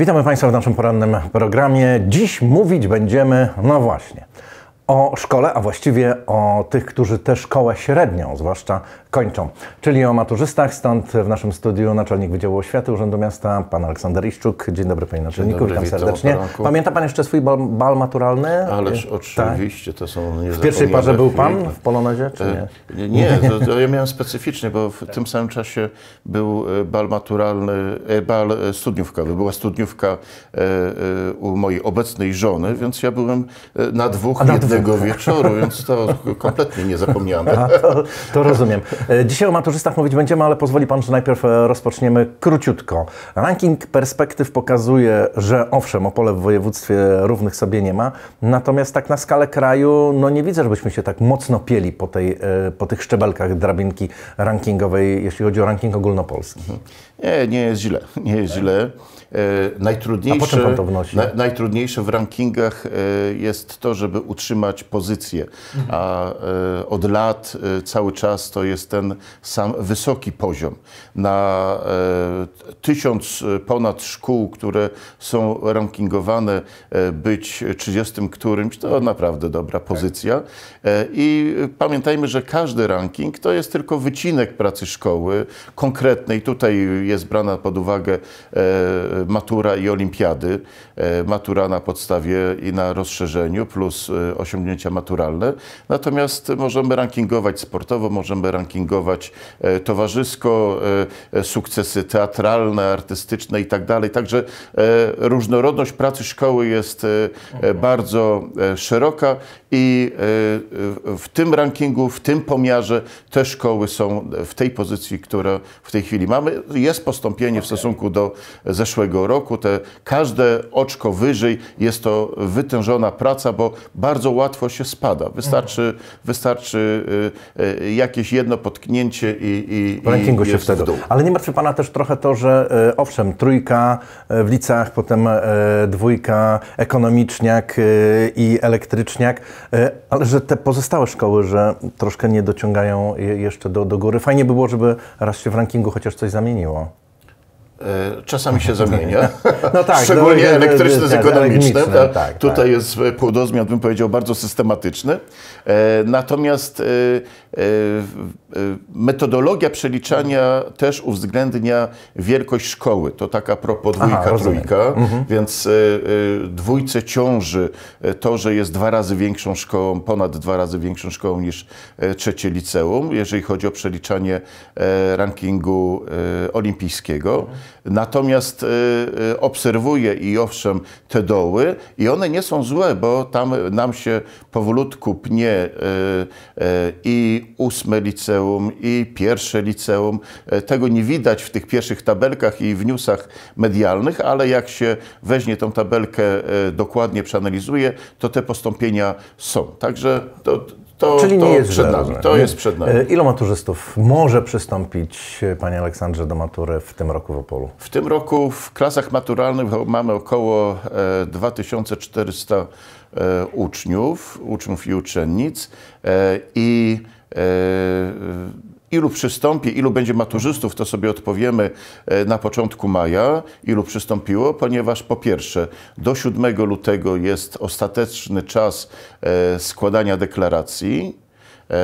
Witamy Państwa w naszym porannym programie. Dziś mówić będziemy, no właśnie o szkole, a właściwie o tych, którzy tę szkołę średnią zwłaszcza kończą, czyli o maturzystach. Stąd w naszym studiu naczelnik Wydziału Oświaty Urzędu Miasta, pan Aleksander Iszczuk. Dzień dobry panie naczelniku, dobry, witam serdecznie. Pamięta pan jeszcze swój bal, bal maturalny? Ależ tak. oczywiście, tak. to są W pierwszej parze był pan w Polonezie, czy nie? E, nie, to, to ja miałem specyficznie, bo w tym samym czasie był e, bal maturalny, e, bal e, studniówkowy. Była studniówka u mojej obecnej żony, więc ja byłem na dwóch, a na dwóch? tego wieczoru, więc to kompletnie nie zapomniałem. To, to, rozumiem. E, dzisiaj o maturzystach mówić będziemy, ale pozwoli Pan, że najpierw e, rozpoczniemy króciutko. Ranking perspektyw pokazuje, że owszem, Opole w województwie równych sobie nie ma, natomiast tak na skalę kraju, no nie widzę, żebyśmy się tak mocno pieli po, tej, e, po tych szczebelkach drabinki rankingowej, jeśli chodzi o ranking ogólnopolski. Mhm. Nie, nie jest źle, nie jest tak. źle. E, najtrudniejsze, na, najtrudniejsze w rankingach e, jest to, żeby utrzymać pozycję, mhm. a e, od lat cały czas to jest ten sam wysoki poziom. Na tysiąc ponad szkół, które są rankingowane, być 30 którymś, to naprawdę dobra tak. pozycja. I pamiętajmy, że każdy ranking to jest tylko wycinek pracy szkoły konkretnej. Tutaj jest brana pod uwagę matura i olimpiady, e, matura na podstawie i na rozszerzeniu plus e, osiągnięcia maturalne. Natomiast możemy rankingować sportowo, możemy rankingować e, towarzysko, sukcesy teatralne, artystyczne i tak dalej. Także różnorodność pracy szkoły jest mhm. bardzo szeroka i w tym rankingu, w tym pomiarze te szkoły są w tej pozycji, które w tej chwili mamy. Jest postąpienie okay. w stosunku do zeszłego całego roku. Te, każde oczko wyżej jest to wytężona praca, bo bardzo łatwo się spada. Wystarczy, mhm. wystarczy y, y, jakieś jedno potknięcie i, i, rankingu i się wtedy. Ale nie martwi Pana też trochę to, że y, owszem, trójka y, w licach, potem y, dwójka ekonomiczniak y, i elektryczniak, ale że te pozostałe szkoły, że troszkę nie dociągają jeszcze do, do góry. Fajnie by było, żeby raz się w rankingu chociaż coś zamieniło. E, czasami się zamienia. No tak, no, Szczególnie no, no elektryczny tak, z ekonomicznym. Tak, tak, Tutaj tak. jest płodozmian, bym powiedział, bardzo systematyczny. E, natomiast e, metodologia przeliczania też uwzględnia wielkość szkoły. To taka propos dwójka, Aha, trójka. Mhm. Więc dwójce ciąży to, że jest dwa razy większą szkołą, ponad dwa razy większą szkołą niż trzecie liceum, jeżeli chodzi o przeliczanie rankingu olimpijskiego. Mhm. Natomiast y, y, obserwuję i owszem te doły i one nie są złe, bo tam nam się powolutku pnie y, i ósme liceum, i pierwsze liceum. E, tego nie widać w tych pierwszych tabelkach i w newsach medialnych, ale jak się weźmie tą tabelkę, e, dokładnie przeanalizuje, to te postąpienia są. Także to, to, Czyli to nie jest przed nami. To jest przed nami. Y, ilu maturzystów może przystąpić, y, Panie Aleksandrze, do matury w tym roku w Opolu? W tym roku w klasach maturalnych mamy około 2400 e, e, uczniów, uczniów i uczennic e, i Ilu przystąpi, ilu będzie maturzystów, to sobie odpowiemy e, na początku maja, ilu przystąpiło, ponieważ po pierwsze do 7 lutego jest ostateczny czas e, składania deklaracji e,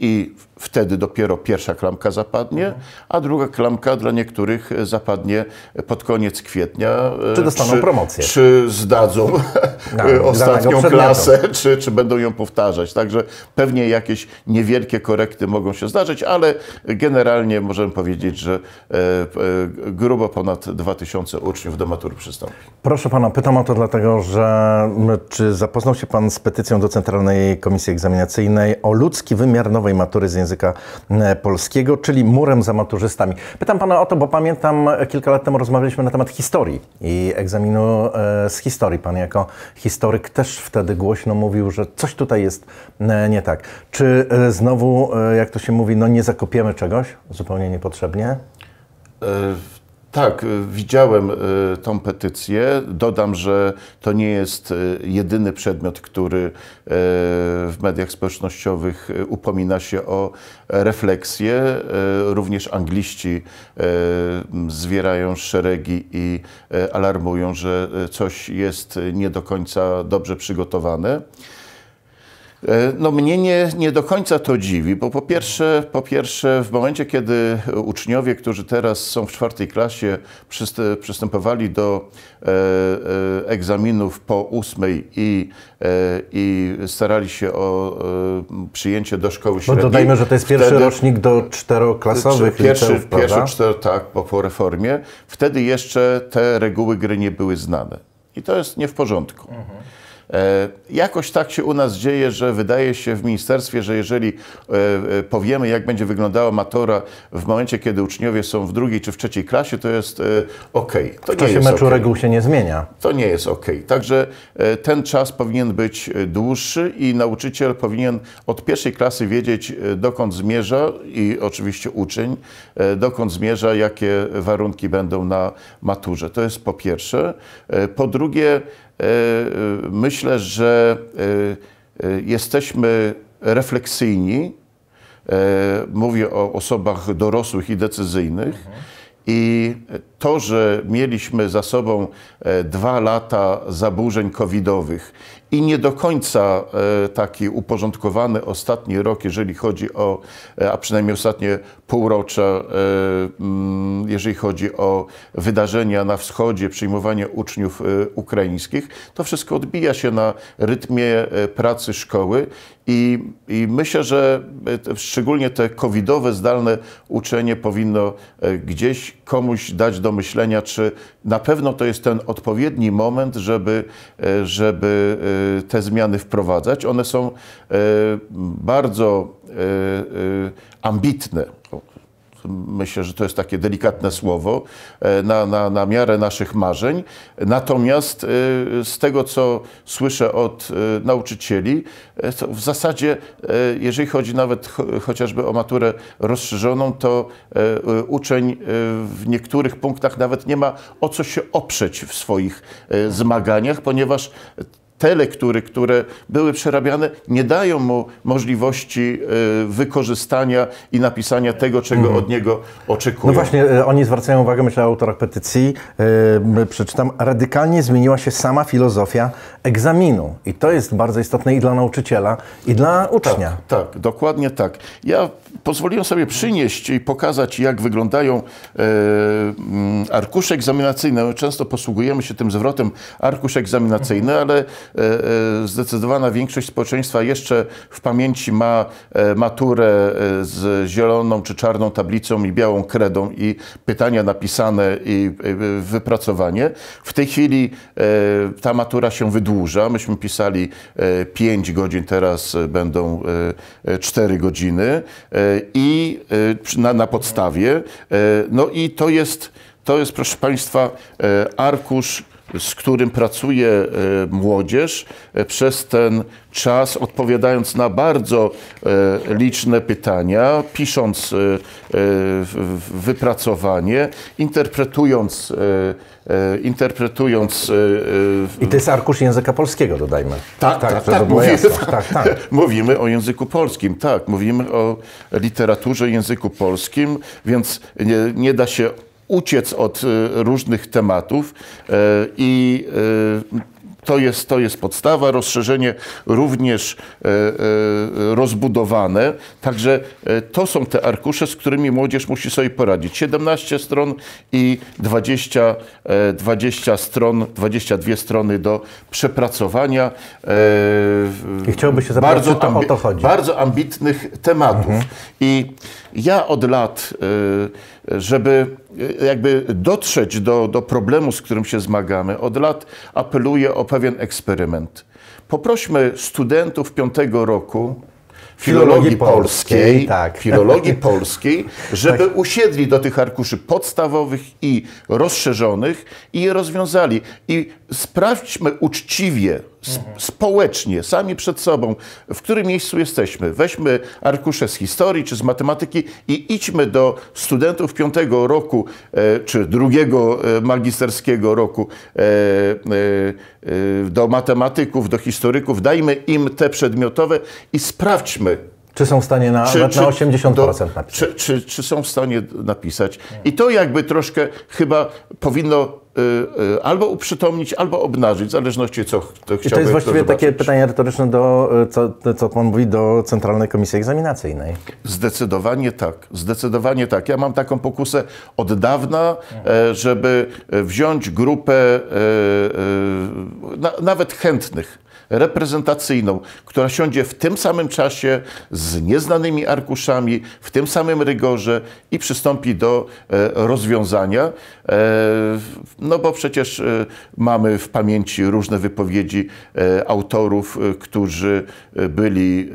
i wtedy dopiero pierwsza klamka zapadnie, mhm. a druga klamka dla niektórych e, zapadnie pod koniec kwietnia. E, czy dostaną czy, promocję? Czy zdadzą no, ostatnią klasę, czy, czy będą ją powtarzać. Także pewnie jakieś niewielkie korekty mogą się zdarzyć, ale generalnie możemy powiedzieć, że e, grubo ponad 2000 uczniów do matury przystąpi. Proszę pana, pytam o to dlatego, że czy zapoznał się pan z petycją do Centralnej Komisji Egzaminacyjnej o ludzki wymiar nowej matury z języka języka e, polskiego, czyli murem za maturzystami. Pytam pana o to, bo pamiętam kilka lat temu rozmawialiśmy na temat historii i egzaminu e, z historii. Pan jako historyk też wtedy głośno mówił, że coś tutaj jest e, nie tak. Czy znowu, jak to się mówi, no nie zakopiemy czegoś zupełnie niepotrzebnie? Tak, y, widziałem y, tą petycję. Dodam, że to nie jest y, jedyny przedmiot, który w mediach społecznościowych upomina się o refleksję. Również angliści zwierają szeregi i alarmują, że coś jest nie do końca dobrze przygotowane. E, no mnie nie, nie do końca to dziwi, bo po pierwsze, po pierwsze w momencie, kiedy uczniowie, którzy teraz są w czwartej klasie, przystępowali do e, e, egzaminów po ósmej i, i starali się o przyjęcie do szkoły no średniej. No dodajmy, że to jest pierwszy wtedy, rocznik do czteroklasowych pierwszy, liceów, Pierwszy czter, tak, po, po reformie. Wtedy jeszcze te reguły gry nie były znane. I to jest nie w porządku. Mhm. E, jakoś tak się u nas dzieje, że wydaje się w ministerstwie, że jeżeli e, e, powiemy, jak będzie wyglądała matura w momencie, kiedy uczniowie są w drugiej czy w trzeciej klasie, to jest ok. To w czasie meczu okay. reguł się nie zmienia. To nie jest ok. Także ten czas powinien być dłuższy i nauczyciel powinien od pierwszej klasy wiedzieć, dokąd zmierza i oczywiście uczeń, dokąd zmierza, jakie warunki będą na maturze. To jest po pierwsze. Po drugie, E, e, myślę, że e, jesteśmy refleksyjni. Mówię o osobach dorosłych i decyzyjnych. Mhm. I to, że mieliśmy za sobą e, dwa lata zaburzeń covidowych i nie do końca e, taki uporządkowany ostatni rok, jeżeli chodzi o, e, a przynajmniej ostatnie półrocze, mm, jeżeli chodzi o wydarzenia na wschodzie, przyjmowanie uczniów ukraińskich, to wszystko odbija się na rytmie pracy szkoły i, i myślę, że szczególnie te covidowe zdalne uczenie powinno gdzieś komuś dać do myślenia, czy na pewno to jest ten odpowiedni moment, żeby, e, żeby e, te zmiany wprowadzać. One są e, bardzo ambitne myślę, że to jest takie delikatne słowo, e, na, na, na miarę naszych marzeń. Natomiast e, z tego, co słyszę od e, nauczycieli, to w zasadzie, jeżeli chodzi nawet chociażby o maturę rozszerzoną, to uczeń w niektórych punktach nawet nie ma o co się oprzeć w swoich zmaganiach, ponieważ te lektury, które były przerabiane, nie dają mu możliwości e, wykorzystania i napisania tego, czego mhm. od niego oczekują. No właśnie, e, oni zwracają uwagę, myślę o autorach petycji, yy, przeczytam, radykalnie zmieniła się sama filozofia egzaminu. I to jest bardzo istotne i dla nauczyciela, i dla tak, ucznia. Tak, tak dokładnie tak. Ja pozwoliłem sobie przynieść i pokazać, jak wyglądają yy, arkusze egzaminacyjne. My często posługujemy się tym zwrotem arkusz egzaminacyjny, ale E, e, zdecydowana większość społeczeństwa jeszcze w pamięci ma e, maturę z zieloną czy czarną tablicą i białą kredą i pytania napisane i wypracowanie. W tej chwili ta matura się wydłuża. Myśmy pisali 5 godzin, teraz będą 4 godziny i na, na podstawie. No i to jest to jest, proszę Państwa, arkusz z którym pracuje e, młodzież e, przez ten czas, odpowiadając na bardzo e, liczne pytania, pisząc wypracowanie, interpretując interpretując... I to jest arkusz języka polskiego, dodajmy. Tak, tak, tak, tak, mówimy, tak, tak. mówimy o języku polskim, tak, mówimy o literaturze języku polskim, więc nie, nie da się uciec od y, różnych tematów y, i y, to jest, to jest podstawa, rozszerzenie również rozbudowane. Także to są te arkusze, z którymi młodzież musi sobie poradzić. 17 stron i 20, 20 stron, 22 strony do przepracowania. I chciałby się zapytać, bardzo, o to chodzi. bardzo ambitnych tematów. Mhm. I ja od lat żeby e, jakby dotrzeć do, do problemu, z którym się zmagamy, od lat apeluję o pewien eksperyment. Poprośmy studentów piątego roku filologii, filologii polskiej, polskiej tak. filologii polskiej, żeby tak. usiedli do tych arkuszy podstawowych i rozszerzonych i je rozwiązali. I sprawdźmy uczciwie, społecznie, sami przed sobą, w którym miejscu jesteśmy. Weźmy arkusze z historii czy z matematyki i idźmy do studentów piątego roku e, czy drugiego e, magisterskiego roku, e, do matematyków, do historyków. Dajmy im te przedmiotowe i sprawdźmy, czy są w stanie na, czy, na, na 80% do, napisać? Czy, czy, czy, są w stanie napisać? I to jakby troszkę chyba powinno Y, y, albo uprzytomnić, albo obnażyć, w zależności co kto chciałby I To jest właściwie takie pytanie retoryczne do, y, co, co Pan mówi, do Centralnej Komisji Egzaminacyjnej. Zdecydowanie tak, zdecydowanie tak. Ja mam taką pokusę od dawna, e, żeby e, wziąć grupę e, nawet chętnych, reprezentacyjną, która siądzie w tym samym czasie z nieznanymi arkuszami, w tym samym rygorze i przystąpi do rozwiązania. No bo przecież y, mamy w pamięci różne wypowiedzi y, autorów, y, którzy byli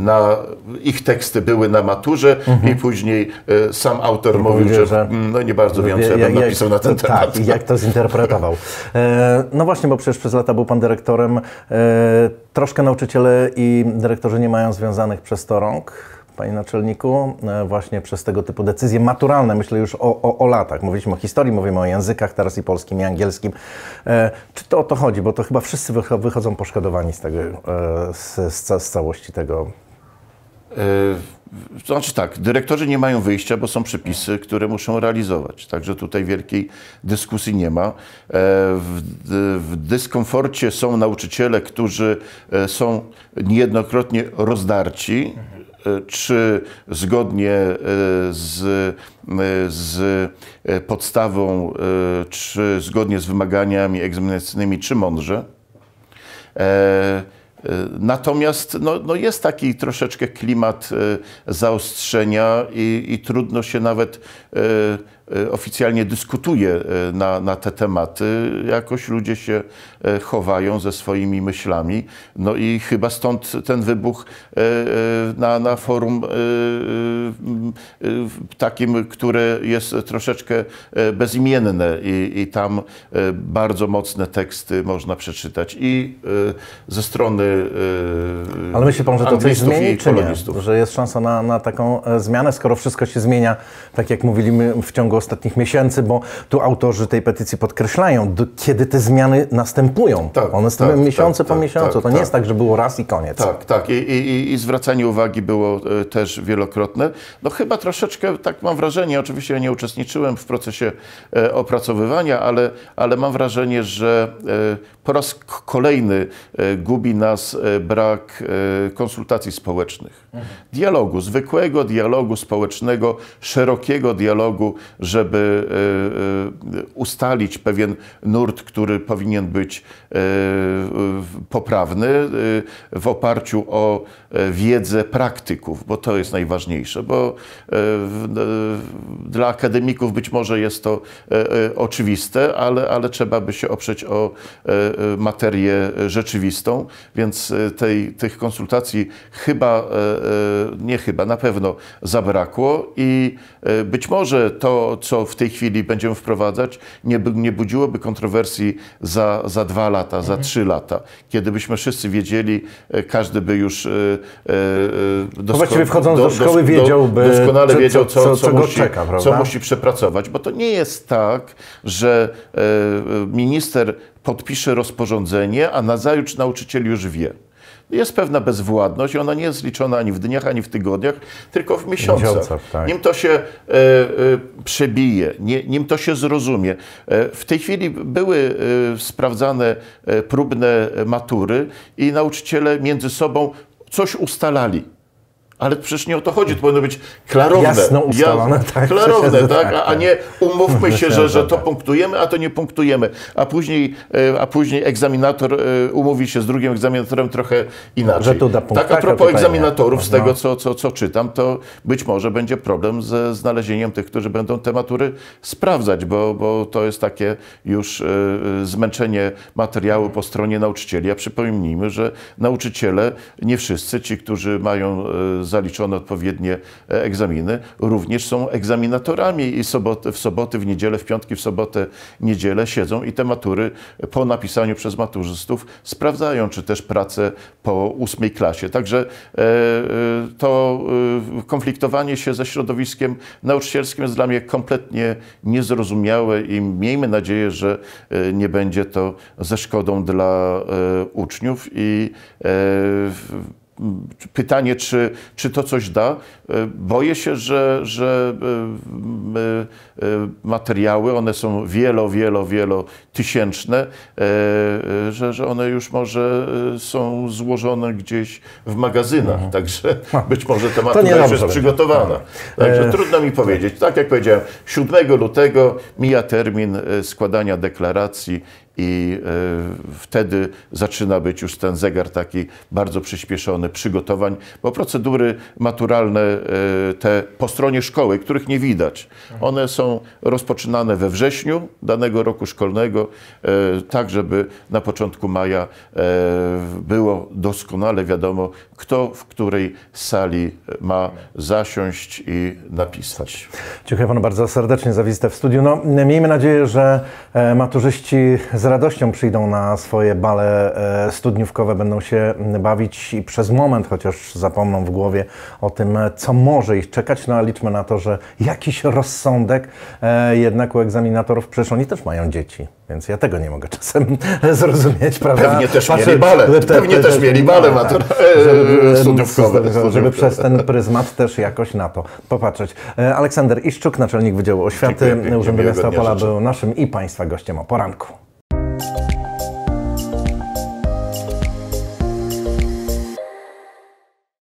na, ich teksty były na maturze mhm. i później sam autor mówił, mówił że, że, mm, no nie bardzo wiem, co ja bym napisał na ten tak, temat. Tak, jak to zinterpretował. E, no właśnie, bo przecież przez lata był Pan dyrektorem. E, troszkę nauczyciele i dyrektorzy nie mają związanych przez to rąk Panie Naczelniku, e, właśnie przez tego typu decyzje maturalne, myślę już o, o, o, latach. Mówiliśmy o historii, mówimy o językach teraz i polskim, i angielskim. E, czy to o to chodzi? Bo to chyba wszyscy wychodzą poszkodowani z, tego, e, z, z, z całości tego. E, to znaczy tak, dyrektorzy nie mają wyjścia, bo są przepisy, które muszą realizować. Także tutaj wielkiej dyskusji nie ma. E, w, w dyskomforcie są nauczyciele, którzy e, są niejednokrotnie rozdarci czy zgodnie e, z, e, z e, podstawą, czy zgodnie z wymaganiami egzaminacyjnymi, czy mądrze. Natomiast no, no jest taki troszeczkę klimat zaostrzenia i, i trudno się nawet E, oficjalnie dyskutuje e, na, na, te tematy, jakoś ludzie się e, chowają ze swoimi myślami. No i chyba stąd ten wybuch na, na forum takim, które jest troszeczkę bezimienne i, i tam bardzo mocne teksty można przeczytać i ze strony Ale myśli pan, że to coś zmieni, czy nie? Że jest szansa na, na taką zmianę, skoro wszystko się zmienia, tak jak mówiliśmy w ciągu ciągu ostatnich miesięcy, bo tu autorzy tej petycji podkreślają, do, kiedy te zmiany następują. Tak, One następują tak, miesiące tak, po tak, miesiącu. Tak, to nie tak. jest tak, że było raz i koniec. Tak, tak. I, i, i zwracanie uwagi było e, też wielokrotne. No chyba troszeczkę, tak mam wrażenie, oczywiście ja nie uczestniczyłem w procesie e, opracowywania, ale, ale mam wrażenie, że e, po raz kolejny gubi nas brak konsultacji społecznych. Dialogu, zwykłego dialogu społecznego, szerokiego dialogu, żeby e, e, ustalić pewien nurt, który powinien być e, poprawny w oparciu o wiedzę praktyków, bo to jest najważniejsze, bo dla akademików być może jest to oczywiste, ale, ale trzeba by się oprzeć o materię rzeczywistą, więc tej, tych konsultacji chyba E, nie chyba, na pewno zabrakło i e, być może to, co w tej chwili będziemy wprowadzać, nie, nie budziłoby kontrowersji za, za dwa lata, mhm. za trzy lata, kiedy byśmy wszyscy wiedzieli, e, każdy by już no dosko- właściwie wchodząc do, szkoły wiedziałby, doskonale wiedział, co, co, co, co musi, czeka, co musi przepracować, bo to nie jest tak, że minister podpisze rozporządzenie, a nazajutrz nauczyciel już wie jest pewna bezwładność i ona nie jest liczona ani w dniach, ani w tygodniach, tylko w miesiącach. miesiącach tak. Nim to się e, e, przebije, nie, nim to się zrozumie. E, w tej chwili były e, sprawdzane e, próbne matury i nauczyciele między sobą coś ustalali ale przecież nie o to chodzi, to powinno być klarowne. Jasno ustalone, tak. Klarowne, tak, a, nie umówmy się, że, że to punktujemy, a to nie punktujemy. A później, e, a później egzaminator e, umówi się z drugim egzaminatorem trochę inaczej. Że to da punkt, tak, a tak, propos egzaminatorów, z no. tego co, co, co czytam, to być może będzie problem ze znalezieniem tych, którzy będą te matury sprawdzać, bo, bo to jest takie już e, zmęczenie materiału po stronie nauczycieli. A przypomnijmy, że nauczyciele, nie wszyscy ci, którzy mają zaliczone odpowiednie e, egzaminy, również są egzaminatorami i w soboty, w niedzielę, w piątki, w sobotę, niedzielę siedzą i te matury po napisaniu przez maturzystów sprawdzają, czy też pracę po ósmej klasie. Także e, e, to konfliktowanie się ze środowiskiem nauczycielskim jest dla mnie kompletnie niezrozumiałe i miejmy nadzieję, że nie będzie to ze szkodą dla uczniów i pytanie, czy, czy to coś da. E, boję się, że, że e, e, materiały, one są wielo, wielo, wielo tysięczne, że, że one już może są złożone gdzieś w magazynach, mhm. także no. być może ta matura już jest przygotowana. No. Także e... trudno mi powiedzieć. Tak jak powiedziałem, 7 lutego mija termin składania deklaracji i e, wtedy zaczyna być już ten zegar taki bardzo przyspieszony przygotowań, bo procedury maturalne e, te po stronie szkoły, których nie widać, one są rozpoczynane we wrześniu danego roku szkolnego, e, tak żeby na początku maja było doskonale wiadomo, kto w której sali ma zasiąść i napisać. Dziękuję panu bardzo serdecznie za wizytę w studiu. No, miejmy nadzieję, że maturzyści z z radością przyjdą na swoje bale e, studniówkowe, będą się bawić i przez moment chociaż zapomną w głowie o tym, e, co może ich czekać, no a liczmy na to, że jakiś rozsądek e, jednak u egzaminatorów, przyszło. oni też mają dzieci, więc ja tego nie mogę czasem zrozumieć, prawda? Pewnie też Patrzę, mieli znaczy, bale, te, pewnie te, też mieli bale tak. matur żeby, studniówkowe. Żeby, żeby przez ten pryzmat też jakoś na to popatrzeć. Aleksander Iszczuk, naczelnik Wydziału Oświaty Urzędu Miasta Opola był naszym i Państwa gościem o poranku.